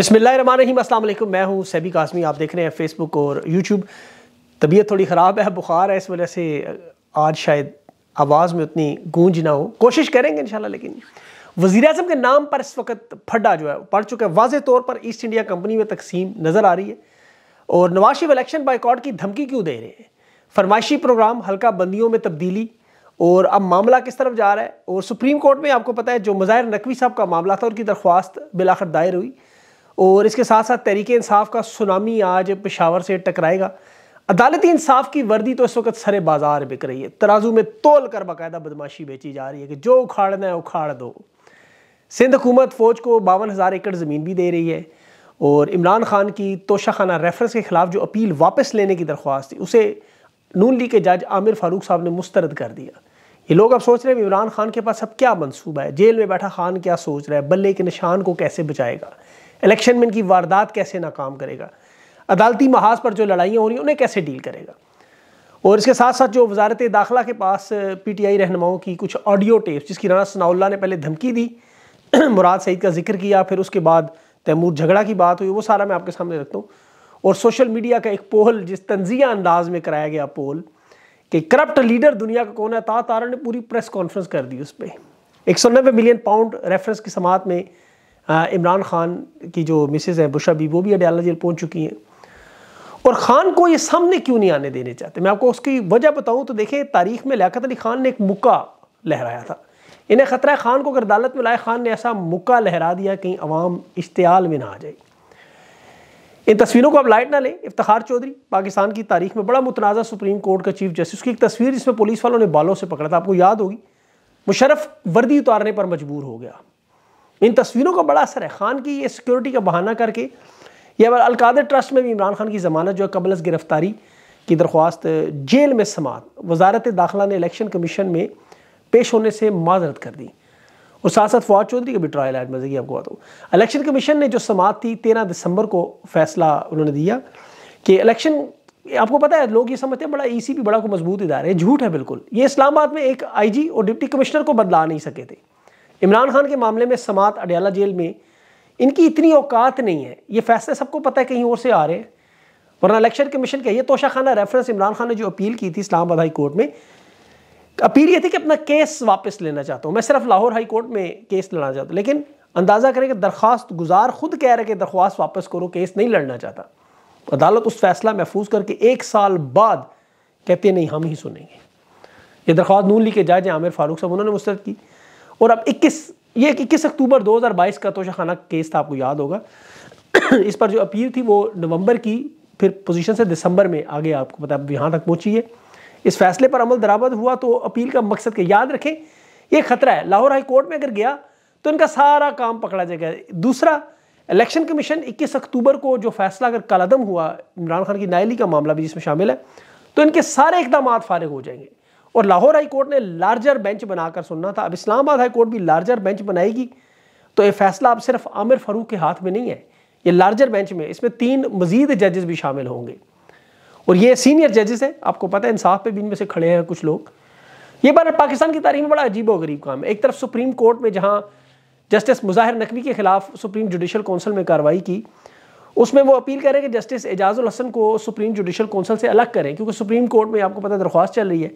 बसमिल मैं हूँ सैबी कासमी आप देख रहे हैं फेसबुक और यूट्यूब तबीयत थोड़ी ख़राब है बुखार है इस वजह से आज शायद आवाज़ में उतनी गूंज ना हो कोशिश करेंगे इन लेकिन वज़ी अजम के नाम पर इस वक्त फड्डा जो है पड़ चुका है वाज तौर पर ईस्ट इंडिया कंपनी में तकसीम नज़र आ रही है और नवाज शरीफ इलेक्शन बाइकआउट की धमकी क्यों दे रहे हैं फरमाइशी प्रोग्राम हल्का बंदियों में तब्दीली और अब मामला किस तरफ जा रहा है और सुप्रीम कोर्ट में आपको पता है जो मज़ाहिर नकवी साहब का मामला था उनकी दरख्वास्त बिलाखर दायर हुई और इसके साथ साथ तहरीक इंसाफ का सुनामी आज पेशावर से टकराएगा अदालती इंसाफ की वर्दी तो इस वक्त सरे बाजार बिक रही है तराजू में तोल कर बाकायदा बदमाशी बेची जा रही है कि जो उखाड़ना है उखाड़ दो सिंध हुकूमत फौज को बावन हज़ार एकड़ ज़मीन भी दे रही है और इमरान खान की तोशाखाना रेफरेंस के खिलाफ जो अपील वापस लेने की दरख्वास्त थी उसे नून लीग के जज आमिर फारूक साहब ने मुस्तरद कर दिया ये लोग अब सोच रहे हैं इमरान खान के पास अब क्या मनसूबा है जेल में बैठा खान क्या सोच रहा है बल्ले के निशान को कैसे बचाएगा इलेक्शन में इनकी वारदात कैसे नाकाम करेगा अदालती महाज पर जो लड़ाइयाँ हो रही हैं उन्हें कैसे डील करेगा और इसके साथ साथ जो वजारत दाखिला के पास पी टी आई रहनुमाओं की कुछ ऑडियो टेप्स जिसकी राना सनाउल्ला ने पहले धमकी दी मुराद सईद का जिक्र किया फिर उसके बाद तैमूर झगड़ा की बात हुई वो सारा मैं आपके सामने रखता हूँ और सोशल मीडिया का एक पोल जिस तंजिया अंदाज में कराया गया पोल कि करप्ट लीडर दुनिया का कौन है ता तारा ने पूरी प्रेस कॉन्फ्रेंस कर दी उस पर एक सौ नब्बे मिलियन पाउंड रेफरेंस की समात में इमरान खान की जो मिसेज हैं बुशा भी वो भी अडयाला जेल पहुंच चुकी हैं और ख़ान को ये सामने क्यों नहीं आने देने चाहते मैं आपको उसकी वजह बताऊं तो देखें तारीख में लियात अली खान ने एक मुक्का लहराया था इन्हें ख़तरा खान को अगर अदालत में लाए खान ने ऐसा मुक्का लहरा दिया कहीं आवाम इश्तियाल में ना आ जाए इन तस्वीरों को आप लाइट ना लें इफ्तार चौधरी पाकिस्तान की तारीख में बड़ा मुतनाज़ा सुप्रीम कोर्ट का चीफ जस्टिस की एक तस्वीर जिसमें पुलिस वालों ने बालों से पकड़ा था आपको याद होगी मुशरफ वर्दी उतारने पर मजबूर हो गया इन तस्वीरों का बड़ा असर है खान की ये सिक्योरिटी का बहाना करके या अलकादर ट्रस्ट में भी इमरान खान की ज़मानत जो है कबल गिरफ्तारी की दरख्वास्त जेल में समात वजारत दाखिला ने इलेक्शन कमीशन में पेश होने से माजरत कर दी और साथ साथ फवाद चौधरी का भी ट्रायल आज मजे आपको बताऊँ इलेक्शन कमीशन ने जो समात थी तेरह दिसंबर को फैसला उन्होंने दिया कि इलेक्शन आपको पता है लोग ये समझते हैं बड़ा ई सी पी बड़ा को मजबूत इदारा है झूठ है बिल्कुल ये इस्लामाबाद में एक आई जी और डिप्टी कमिश्नर को बदला नहीं सके थे इमरान खान के मामले में समात अडयाला जेल में इनकी इतनी औकात नहीं है ये फैसले सबको पता है कहीं और से आ रहे हैं वरना इलेक्शन कमीशन का ये तोशाखाना रेफरेंस इमरान खान ने जो अपील की थी इस्लाम हाई कोर्ट में अपील ये थी कि अपना केस वापस लेना चाहता हूँ मैं सिर्फ लाहौर हाई कोर्ट में केस लड़ना चाहता हूँ लेकिन अंदाज़ा करें कि दरख्वास्त गुजार खुद कह रहे कि दरख्वास्त वापस करो केस नहीं लड़ना चाहता अदालत उस फैसला महफूज करके एक साल बाद कहते नहीं हम ही सुनेंगे ये दरख्वास्त नून ली के जाए आमिर फारूक साहब उन्होंने मुस्तरद की और अब 21 ये 21 अक्टूबर 2022 का तोशाखाना केस था आपको याद होगा इस पर जो अपील थी वो नवंबर की फिर पोजीशन से दिसंबर में आगे आपको पता यहाँ तक पहुँची है इस फैसले पर अमल दरामद हुआ तो अपील का मकसद के याद रखें ये खतरा है लाहौर हाई कोर्ट में अगर गया तो इनका सारा काम पकड़ा जाएगा दूसरा इलेक्शन कमीशन 21 अक्टूबर को जो फैसला अगर कलदम हुआ इमरान खान की नायली का मामला भी जिसमें शामिल है तो इनके सारे इकदाम फारिग हो जाएंगे और लाहौर हाई कोर्ट ने लार्जर बेंच बनाकर सुनना था अब इस्लामाबाद हाई कोर्ट भी लार्जर बेंच बनाएगी तो ये फैसला अब सिर्फ आमिर फरूक के हाथ में नहीं है ये लार्जर बेंच में इसमें तीन मजीद जजेस भी शामिल होंगे और ये सीनियर जजेस हैं आपको पता है इंसाफ पे भी इनमें से खड़े हैं कुछ लोग ये बार पाकिस्तान की तारीख में बड़ा अजीब गरीब काम है एक तरफ सुप्रीम कोर्ट में जहाँ जस्टिस मुजाहिर नकवी के खिलाफ सुप्रीम जुडिशल कौंसिल में कार्रवाई की उसमें वो अपील करें कि जस्टिस एजाजुल हसन को सुप्रीम जुडिशल कौंसिल से अलग करें क्योंकि सुप्रीम कोर्ट में आपको पता दरख्वास्त चल रही है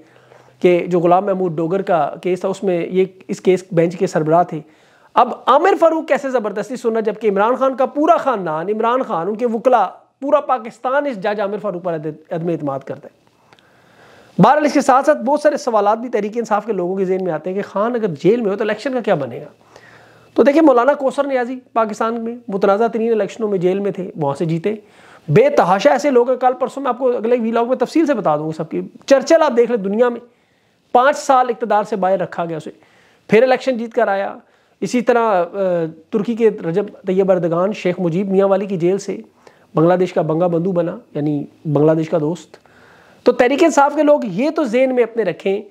कि जो गुलाम महमूद डोगर का केस था उसमें ये इस केस बेंच के सरबराह थे अब आमिर फ़ारूक कैसे ज़बरदस्ती सुना जबकि इमरान खान का पूरा ख़ानदान इमरान खान उनके वकला पूरा पाकिस्तान इस जज आमिर फ़ारूक पर अदम अतमाद करता है बहरहाल इसके साथ साथ बहुत सारे सवाल भी तरीके इंसाफ के लोगों के जेन में आते हैं कि खान अगर जेल में हो तो इलेक्शन का क्या बनेगा तो देखिए मौलाना कोसर न्याजी पाकिस्तान में मुतनाज़ा तरीन इलेक्शनों में जेल में थे वहाँ से जीते बेतहाशा ऐसे लोग कल परसों में आपको अगले वीलॉग में तफसील से बता दूँगा सबकी चर्चल आप देख लें दुनिया में पाँच साल इकतदार से बाहर रखा गया उसे फिर इलेक्शन जीत कर आया इसी तरह तुर्की के रजब तैयब अरदगान शेख मुजीब मियाँ वाली की जेल से बांग्लादेश का बंगा बंधु बना यानी बांग्लादेश का दोस्त तो तहरीक इंसाफ के लोग ये तो जेन में अपने रखें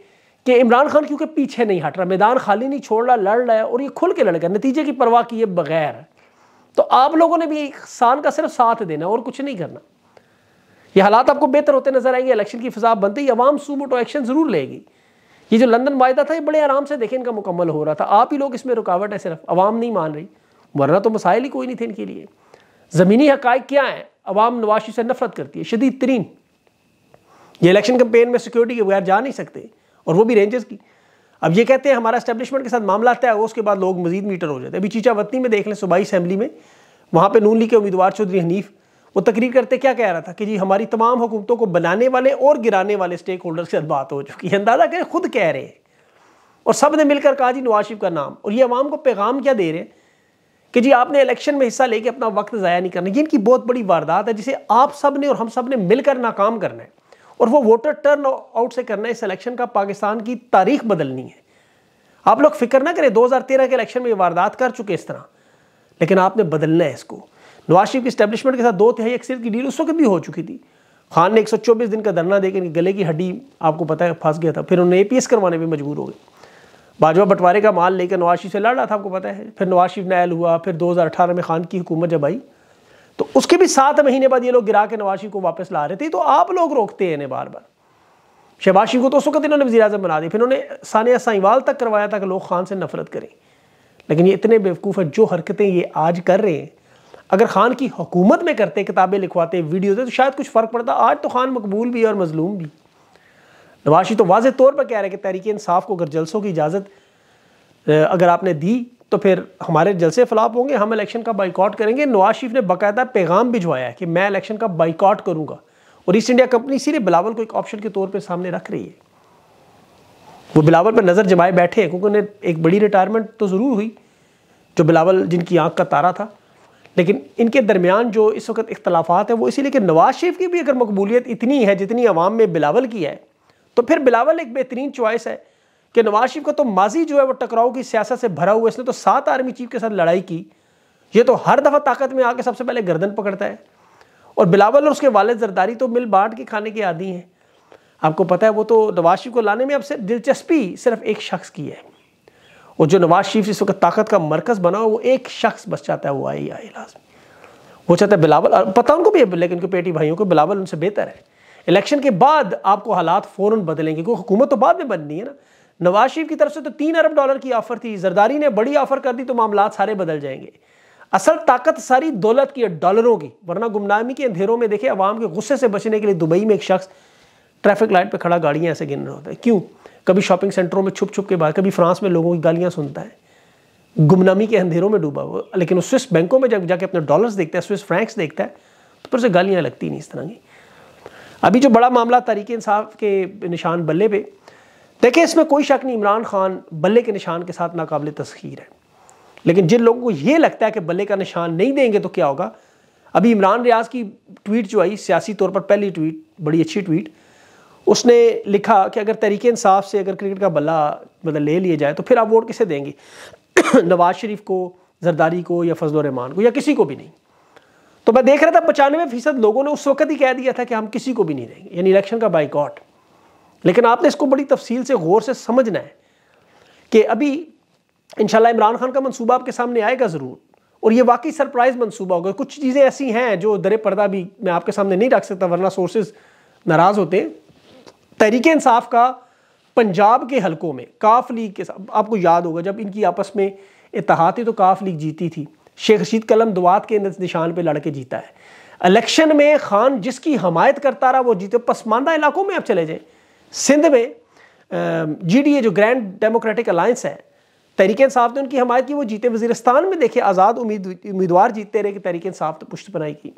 कि इमरान खान क्योंकि पीछे नहीं हट रहा मैदान खाली नहीं छोड़ रहा लड़ रहा है और ये खुल के लड़ गया नतीजे की परवाह किए बगैर तो आप लोगों ने भी इंसान का सिर्फ साथ देना और कुछ नहीं करना ये हालात आपको बेहतर होते नजर आएंगे इलेक्शन की फिजा बनते ही अवाम सूबो एक्शन जरूर लेगी ये जो लंदन वायदा था ये बड़े आराम से देखें इनका मुकम्मल हो रहा था आप ही लोग इसमें रुकावट है सिर्फ आवाम नहीं मान रही वरना तो मसाइल ही कोई नहीं थे इनके लिए ज़मीनी हक़ क्या हैं अवाम नवाशी से नफरत करती है शदीद तरीन ये इलेक्शन कैंपेन में सिक्योरिटी के बगैर जा नहीं सकते और वो भी रेंजेस की अब ये कहते हैं हमारा स्टैब्लिशमेंट के साथ मामला तय है उसके बाद लोग मजीद मीटर हो जाते हैं अभी चीचा वतनी में देख लें सूबाई असम्बली में वहाँ पर नून ली के उम्मीदवार चौधरी हनीफ़ वो तकरीर करते क्या कह रहा था कि जी हमारी तमाम हुकूमतों को बनाने वाले और गिराने वाले स्टेक होल्डर से बात हो चुकी है अंदाज़ा करें खुद कह रहे हैं और सब ने मिलकर कहा जी नवाज का नाम और ये आवाम को पैगाम क्या दे रहे हैं कि जी आपने इलेक्शन में हिस्सा लेके अपना वक्त ज़ाया नहीं करना ये इनकी बहुत बड़ी वारदात है जिसे आप सब ने और हम सब ने मिलकर नाकाम करना है और वो वोटर टर्न आउट से करना है इस इलेक्शन का पाकिस्तान की तारीख बदलनी है आप लोग फिक्र ना करें 2013 के इलेक्शन में ये वारदात कर चुके इस तरह लेकिन आपने बदलना है इसको नवाज शरीफ की स्टैब्लिशमेंट के साथ दो तिहाई अक्सर की डील उस वक्त भी हो चुकी थी खान ने चौबीस दिन का धरना देकर गले की हड्डी आपको पता है फंस गया था फिर उन्हें ए करवाने में मजबूर हो गए भाजपा बंटवारे का माल लेकर नवाज शरीफ से लड़ रहा था आपको पता है फिर नवाज शरीफ नायल हुआ फिर 2018 में खान की हुकूमत जब आई तो उसके भी सात महीने बाद ये लोग गिरा के नवाज शरीफ को वापस ला रहे थे तो आप लोग रोकते हैं इन्हें बार बार शहबाज शरीफ को तो उस वक्त इन्होंने वजी अजम बना दिया फिर उन्होंने सानिया साइवाल तक करवाया था कि लोग खान से नफरत करें लेकिन ये इतने बेवकूफ़ हैं जो हरकतें ये आज कर रहे हैं अगर खान की हुकूमत में करते किताबें लिखवाते वीडियो तो शायद कुछ फ़र्क पड़ता आज तो खान मकबूल भी और मजलूम भी नवाशी तो वाज तौर पर कह रहे हैं कि तहरीक इंसाफ को अगर जलसों की इजाज़त अगर आपने दी तो फिर हमारे जलसे फलाप होंगे हम इलेक्शन का बाइकआउट करेंगे नवाज शरीफ ने बाकायदा पैगाम भिजवाया है कि मैं इलेक्शन का बाइकआउट करूंगा और ईस्ट इंडिया कंपनी सिर्फ बिलावल को एक ऑप्शन के तौर पर सामने रख रही है वो बिलावल पर नज़र जमाए बैठे हैं क्योंकि उन्हें एक बड़ी रिटायरमेंट तो ज़रूर हुई जो बिलावल जिनकी आँख का तारा था लेकिन इनके दरमियान जो इस वक्त इख्तलाफात हैं वो इसीलिए कि नवाज शरीफ की भी अगर मकबूलियत इतनी है जितनी आवाम में बिलावल की है तो फिर बिलावल एक बेहतरीन चॉइस है कि नवाज शरीफ का तो माजी जो है वो टकराव की सियासत से भरा हुआ इसने तो सात आर्मी चीफ के साथ लड़ाई की ये तो हर दफ़ा ताकत में आके सबसे पहले गर्दन पकड़ता है और बिलावल और उसके वालद जरदारी तो मिल बांट के खाने के आदि हैं आपको पता है वो तो नवाज शरीफ को लाने में अब सिर्फ दिलचस्पी सिर्फ एक शख्स की है और जो नवाज शरीफ जिस वक्त ताकत का मरकज़ बना वो एक शख्स बस चाहता है वो आई आई लाजमी वो चाहता है बिलावल पता उनको भी है लेकिन उनके पेटी भाइयों को बिलावल उनसे बेहतर है इलेक्शन के बाद आपको हालात फ़ौर बदलेंगे क्योंकि हुकूमत तो बाद में बननी है ना नवाज शरीफ की तरफ से तो तीन अरब डॉलर की ऑफ़र थी जरदारी ने बड़ी ऑफ़र कर दी तो मामला सारे बदल जाएंगे असल ताकत सारी दौलत की डॉलरों की वरना गुमनामी के अंधेरों में देखे अवाम के गुस्से से बचने के लिए दुबई में एक शख्स ट्रैफिक लाइट पर खड़ा गाड़ियाँ ऐसे गिन रहे होता है क्यों कभी शॉपिंग सेंटरों में छुप छुप के बाहर कभी फ्रांस में लोगों की गालियाँ सुनता है गुमनामी के अंधेरों में डूबा हुआ लेकिन वो स्विस बैंकों में जब जाके अपने डॉलर्स देखता है स्विस फ्रैंक्स देखता है तो फिर उसे गालियाँ लगती नहीं इस तरह की अभी जो बड़ा मामला तारीख इंसाफ के निशान बल्ले पे देखिए इसमें कोई शक नहीं इमरान खान बल्ले के निशान के साथ नाकबिल तस्खीर है लेकिन जिन लोगों को ये लगता है कि बल्ले का निशान नहीं देंगे तो क्या होगा अभी इमरान रियाज की ट्वीट जो आई सियासी तौर पर पहली ट्वीट बड़ी अच्छी ट्वीट उसने लिखा कि अगर तरीके इंसाफ से अगर क्रिकेट का बल्ला मतलब ले लिया जाए तो फिर आप वोट किसे देंगे नवाज शरीफ को जरदारी को या फजल रहमान को या किसी को भी नहीं तो मैं देख रहा था पचानवे फीसद लोगों ने उस वक्त ही कह दिया था कि हम किसी को भी नहीं देंगे यानी इलेक्शन का बाइकआउट लेकिन आपने इसको बड़ी तफसील से गौर से समझना है कि अभी इनशाला इमरान खान का मनसूबा आपके सामने आएगा ज़रूर और ये वाकई सरप्राइज मनसूबा होगा कुछ चीज़ें ऐसी हैं जो दर पर्दा भी मैं आपके सामने नहीं रख सकता वरना सोर्सेज नाराज़ होते हैं तहरीक इंसाफ का पंजाब के हलकों में काफ लीग के साथ आपको याद होगा जब इनकी आपस में इतहात तो काफ लीग जीती थी शेख रशीद कलम दुआत के निशान पर लड़के जीता है इलेक्शन में खान जिसकी हमायत करता रहा वो जीते पसमानदा इलाकों में आप चले जाए सिंध में जीडीए जो ग्रैंड डेमोक्रेटिक अलायंस है तहरीक इंसाफ ने उनकी हमायत की वो जीते वजीरस्तान में देखे आज़ाद उम्मीद उम्मीदवार जीतते रहे कि तहरीक इंसाफ तो पुष्ट बनाई की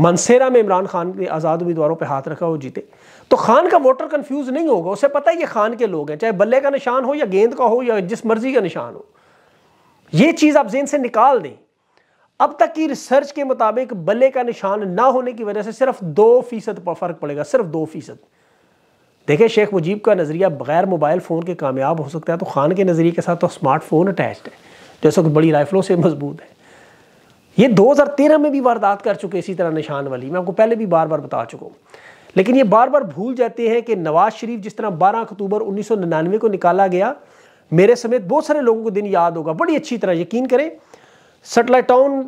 मनसेरा में इमरान खान के आज़ाद उम्मीदवारों पर हाथ रखा वो जीते तो खान का वोटर कन्फ्यूज नहीं होगा उसे पता है ये खान के लोग हैं चाहे बल्ले का निशान हो या गेंद का हो या जिस मर्जी का निशान हो ये चीज़ आप जेन से निकाल दें अब तक की रिसर्च के मुताबिक बल्ले का निशान ना होने की वजह से सिर्फ दो फीसद पर फर्क पड़ेगा सिर्फ दो फीसद देखिए शेख मुजीब का नज़रिया बगैर मोबाइल फ़ोन के कामयाब हो सकता है तो खान के नज़रिए के साथ तो स्मार्टफोन अटैच्ड है जैसा कि बड़ी राइफलों से मजबूत है ये 2013 में भी वारदात कर चुके इसी तरह निशान वाली मैं आपको पहले भी बार बार बता चुका हूँ लेकिन ये बार बार भूल जाते हैं कि नवाज शरीफ जिस तरह 12 अक्टूबर 1999 को निकाला गया मेरे समेत बहुत सारे लोगों को दिन याद होगा बड़ी अच्छी तरह यकीन करें सटलाइट टाउन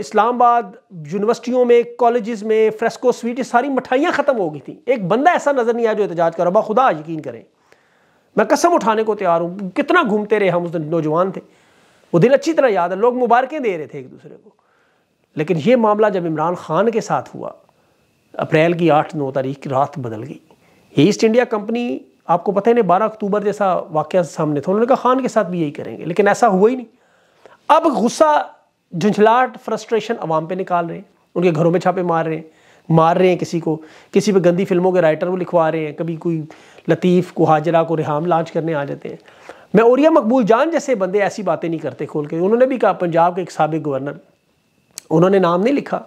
इस्लामाबाद यूनिवर्सिटियों में कॉलेजेस में फ्रेस्को स्वीट ये सारी मिठाइयाँ ख़त्म हो गई थी एक बंदा ऐसा नज़र नहीं आया जो एहतजाज कर रहा खुदा यकीन करें मैं कसम उठाने को तैयार हूँ कितना घूमते रहे हम उस नौजवान थे वो दिन अच्छी तरह याद है लोग मुबारकें दे रहे थे एक दूसरे को लेकिन ये मामला जब इमरान खान के साथ हुआ अप्रैल की आठ नौ तारीख की रात बदल गई ये ईस्ट इंडिया कंपनी आपको पता ही नहीं बारह अक्टूबर जैसा वाक़ सामने था उन्होंने कहा खान के साथ भी यही करेंगे लेकिन ऐसा हुआ ही नहीं अब गुस्सा झुंझलाट फ्रस्ट्रेशन आवाम पे निकाल रहे हैं उनके घरों में छापे मार रहे हैं मार रहे हैं किसी को किसी पे गंदी फिल्मों के राइटर वो लिखवा रहे हैं कभी कोई लतीफ़ को हाजरा को रिहाम लॉन्च करने आ जाते हैं मैं और मकबूल जान जैसे बंदे ऐसी बातें नहीं करते खोल के उन्होंने भी कहा पंजाब के एक सबक गवर्नर उन्होंने नाम नहीं लिखा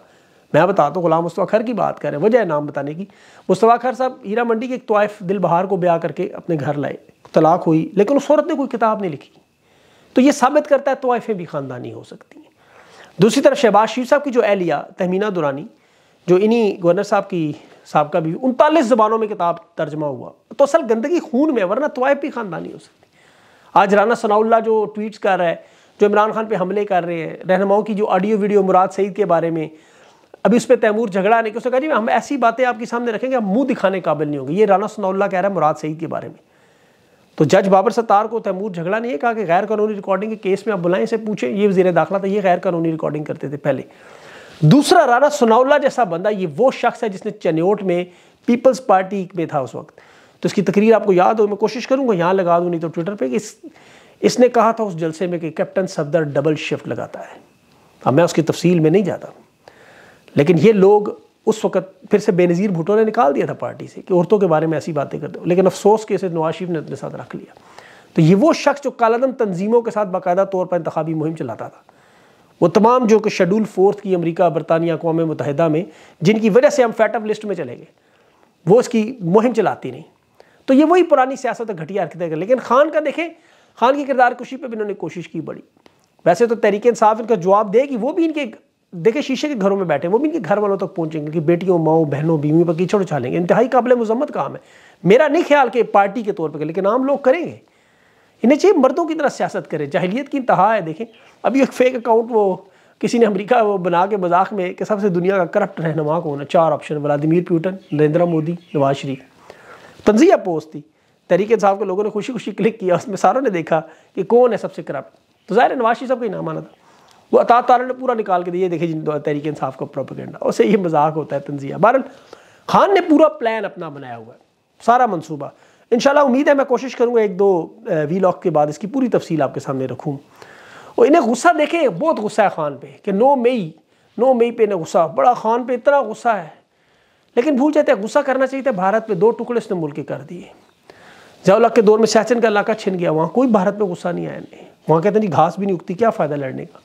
मैं बताता तो हूँ गुलाम मुस्तवा खर की बात करें वजह नाम बताने की मुस्तवा खर साहब हीरा मंडी के एक तोाइफ दिल बहार को ब्याह करके अपने घर लाए तलाक हुई लेकिन उस औरत ने कोई किताब नहीं लिखी तो ये साबित करता है तोाइफें भी ख़ानदानी हो सकती हैं दूसरी तरफ शहबाज शरीफ साहब की जो एहलिया तहमीना दुरानी जो इन्हीं गवर्नर साहब की साहब का भी उनतालीस ज़बानों में किताब तर्जमा हुआ तो असल गंदगी खून में वरना तोाइफ भी ख़ानदानी हो सकती आज राना सनाउल्ला जो ट्वीट्स कर रहा है जो इमरान खान पे हमले कर रहे हैं रहनुमाओं की जो ऑडियो वीडियो मुराद सईद के बारे में अभी उस पर तैमूर झगड़ा नहीं कि उसने कहा जी हम ऐसी बातें आपके सामने रखेंगे हम मुंह दिखाने काबिल नहीं होंगे ये राना सनाउल्ला कह रहा है मुराद सईद के बारे में तो जज बाबर सत्तार को तैमूर झगड़ा नहीं है कहा कि गैर कानूनी रिकॉर्डिंग के केस में आप बुलाएं इसे पूछें ये वजीर दाखिला था ये गैर कानूनी रिकॉर्डिंग करते थे पहले दूसरा राना सनाउल्ला जैसा बंदा ये वो शख्स है जिसने चनेट में पीपल्स पार्टी में था उस वक्त तो इसकी तकरीर आपको याद हो मैं कोशिश करूँगा यहाँ लगा दूँ नहीं तो ट्विटर पर इस इसने कहा था उस जलसे में कि कैप्टन सफदर डबल शिफ्ट लगाता है अब मैं उसकी तफसील में नहीं जाता लेकिन ये लोग उस वक्त फिर से बेनज़ीर भुटो ने निकाल दिया था पार्टी से कि औरतों के बारे में ऐसी बातें करते हो लेकिन अफसोस के इसे नवाज शरीफ ने अपने साथ रख लिया तो ये वो शख्स जो कालादम तनजीमों के साथ बाकायदा तौर पर इंतबी मुहिम चलाता था वो तमाम जो कि शेड्यूल फोर्थ की अमरीका बरतानिया अकवा मुतहदा में जिनकी वजह से हम फैटअप लिस्ट में चले गए वो इसकी मुहिम चलाती नहीं तो ये वही पुरानी सियासत घटिया रखते लेकिन खान का देखें खान की किरदार कुशी पर भी इन्होंने कोशिश की बड़ी वैसे तो तरीके इंसाफ इनका जवाब दे कि वो भी इनके देखे शीशे के घरों में बैठे वो भी इनके घर वालों तक पहुंचेंगे कि बेटियों माओ बहनों बीवी पर कीचड़ उछालेंगे इंतहाई काबिल मजम्मत काम है मेरा नहीं ख्याल कि पार्टी के तौर पर लेकिन आम लोग करेंगे इन्हें चाहिए मर्दों की तरह सियासत करें जाहलीत की इंतहा है देखें अभी एक फेक अकाउंट वो किसी ने अमरीका वो बना के मजाक में कि सबसे दुनिया का करप्ट रहनमा को होना चार option Vladimir Putin Narendra Modi Nawaz Sharif तंजिया पोस्ट थी तहरीक साहब के लोगों ने खुशी खुशी क्लिक किया उसमें सारों ने देखा कि कौन है सबसे करप्ट तो ज़ाहिर नवाशी साहब का ही नाम आना था वो अता तारा ने पूरा निकाल के दिया देखे जिन तहरीक इंसाफ का प्रोपोगेंडा उसे ये मजाक होता है तंजिया बहरल खान ने पूरा प्लान अपना बनाया हुआ है सारा मनसूबा इन उम्मीद है मैं कोशिश करूँगा एक दो वी लॉक के बाद इसकी पूरी तफसील आपके सामने रखूँ और इन्हें गुस्सा देखें बहुत गुस्सा है खान पे कि नौ मई नौ मई पे इन्हें गुस्सा बड़ा खान पे इतना गुस्सा है लेकिन भूल जाते हैं गुस्सा करना चाहिए था भारत में दो टुकड़े उसने मुल्क के कर दिए जावलाक के दौर में सियाचन का इलाका छिन गया वहाँ कोई भारत में गुस्सा नहीं आया नहीं वहाँ कहते नहीं घास भी नहीं उगती क्या फ़ायदा लड़ने का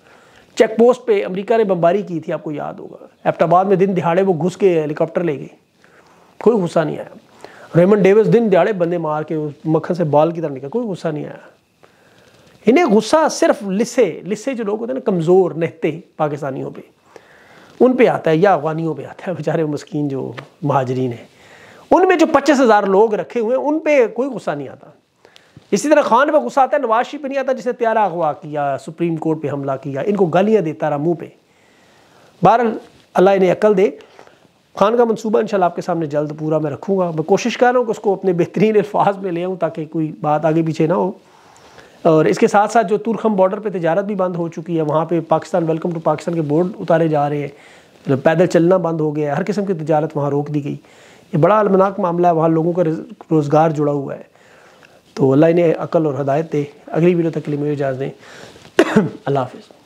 चेक पोस्ट पर अमरीका ने बम्बारी की थी आपको याद होगा एफ्टाबाद में दिन दिहाड़े वो घुस के हेलीकॉप्टर ले गए कोई गुस्सा नहीं आया रेमन डेविस दिन दिहाड़े बंदे मार के मक्खन से बाल की तरह निकल कोई गुस्सा नहीं आया इन्हें गुस्सा सिर्फ लिसे लिसे जो लोग होते हैं ना कमज़ोर नहते पाकिस्तानियों पर उन पे आता है या अफगानियों पे आता है बेचारे मस्किन जो महाजरीन हैं उनमें जो पच्चीस हज़ार लोग रखे हुए हैं उन पर कोई गुस्सा नहीं आता इसी तरह खान पर गुस्सा आता है नवाज शरीफ पर नहीं आता जिसने त्यारा अगवा किया सुप्रीम कोर्ट पर हमला किया इनको गालियाँ देता रहा मुँह पे बहर अल्लाह इन्हें अकल दे खान का मनसूबा इंशाल्लाह आपके सामने जल्द पूरा मैं रखूँगा मैं कोशिश कर रहा हूँ कि उसको अपने बेहतरीन अल्फाज में ले आऊँ ताकि कोई बात आगे पीछे ना हो और इसके साथ साथ जो तुरखम बॉर्डर पे तजारत भी बंद हो चुकी है वहाँ पे पाकिस्तान वेलकम टू पाकिस्तान के बोर्ड उतारे जा रहे हैं मतलब पैदल चलना बंद हो गया है हर किस्म की तजारत वहाँ रोक दी गई ये बड़ा अलमनाक मामला है वहाँ लोगों का रोज़गार जुड़ा हुआ है तो अल्लाह इन्हें अकल और हदायत दे अगली वीडियो तक के लिए मेरी इजाज़ दें अल्लाह हाफिज़